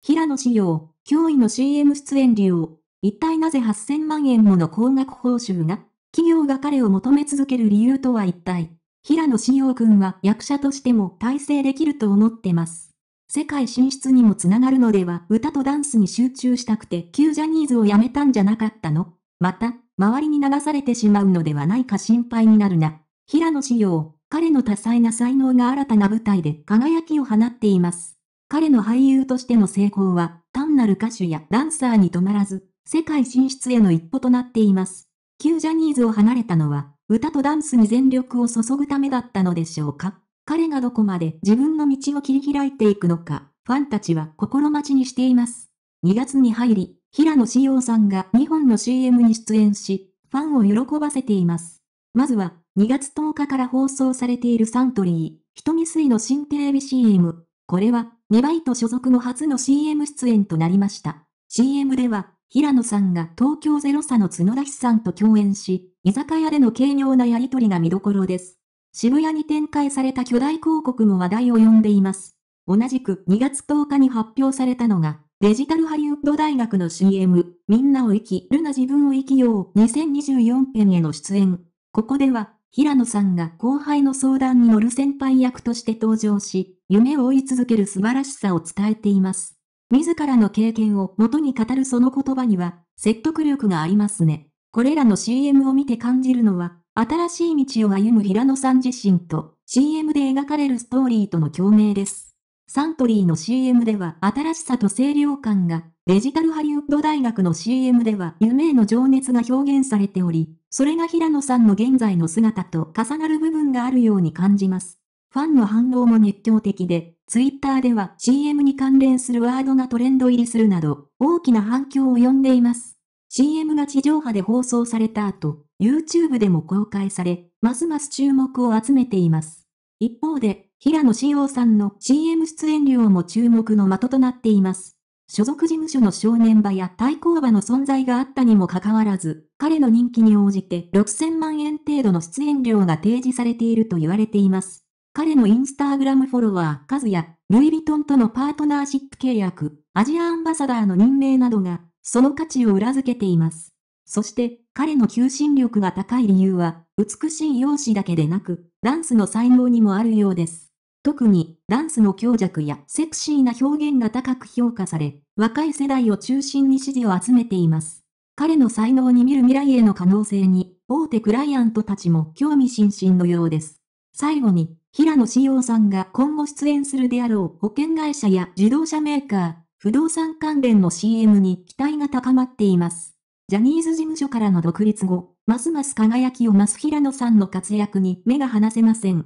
平野志陽、驚異の CM 出演利用。一体なぜ8000万円もの高額報酬が企業が彼を求め続ける理由とは一体平野陽くんは役者としても体制できると思ってます。世界進出にもつながるのでは歌とダンスに集中したくて旧ジャニーズを辞めたんじゃなかったのまた、周りに流されてしまうのではないか心配になるな。平野志陽、彼の多彩な才能が新たな舞台で輝きを放っています。彼の俳優としての成功は、単なる歌手やダンサーに止まらず、世界進出への一歩となっています。旧ジャニーズを離れたのは、歌とダンスに全力を注ぐためだったのでしょうか彼がどこまで自分の道を切り開いていくのか、ファンたちは心待ちにしています。2月に入り、平野志耀さんが2本の CM に出演し、ファンを喜ばせています。まずは、2月10日から放送されているサントリー、瞳水の新テレビ CM。これは、2バイト所属後初の CM 出演となりました。CM では、平野さんが東京ゼロサの角田氏さんと共演し、居酒屋での軽妙なやりとりが見どころです。渋谷に展開された巨大広告も話題を呼んでいます。同じく2月10日に発表されたのが、デジタルハリウッド大学の CM、みんなを生きるな自分を生きよう2024編への出演。ここでは、平野さんが後輩の相談に乗る先輩役として登場し、夢を追い続ける素晴らしさを伝えています。自らの経験を元に語るその言葉には、説得力がありますね。これらの CM を見て感じるのは、新しい道を歩む平野さん自身と、CM で描かれるストーリーとの共鳴です。サントリーの CM では新しさと清涼感がデジタルハリウッド大学の CM では夢への情熱が表現されており、それが平野さんの現在の姿と重なる部分があるように感じます。ファンの反応も熱狂的で、ツイッターでは CM に関連するワードがトレンド入りするなど、大きな反響を呼んでいます。CM が地上波で放送された後、YouTube でも公開され、ますます注目を集めています。一方で、平野紫耀さんの CM 出演料も注目の的となっています。所属事務所の正念場や対抗場の存在があったにもかかわらず、彼の人気に応じて6000万円程度の出演料が提示されていると言われています。彼のインスタグラムフォロワーカズや、ルイ・ヴィトンとのパートナーシップ契約、アジアアンバサダーの任命などが、その価値を裏付けています。そして、彼の求心力が高い理由は、美しい容姿だけでなく、ダンスの才能にもあるようです。特にダンスの強弱やセクシーな表現が高く評価され、若い世代を中心に支持を集めています。彼の才能に見る未来への可能性に、大手クライアントたちも興味津々のようです。最後に、平野志陽さんが今後出演するであろう保険会社や自動車メーカー、不動産関連の CM に期待が高まっています。ジャニーズ事務所からの独立後、ますます輝きを増す平野さんの活躍に目が離せません。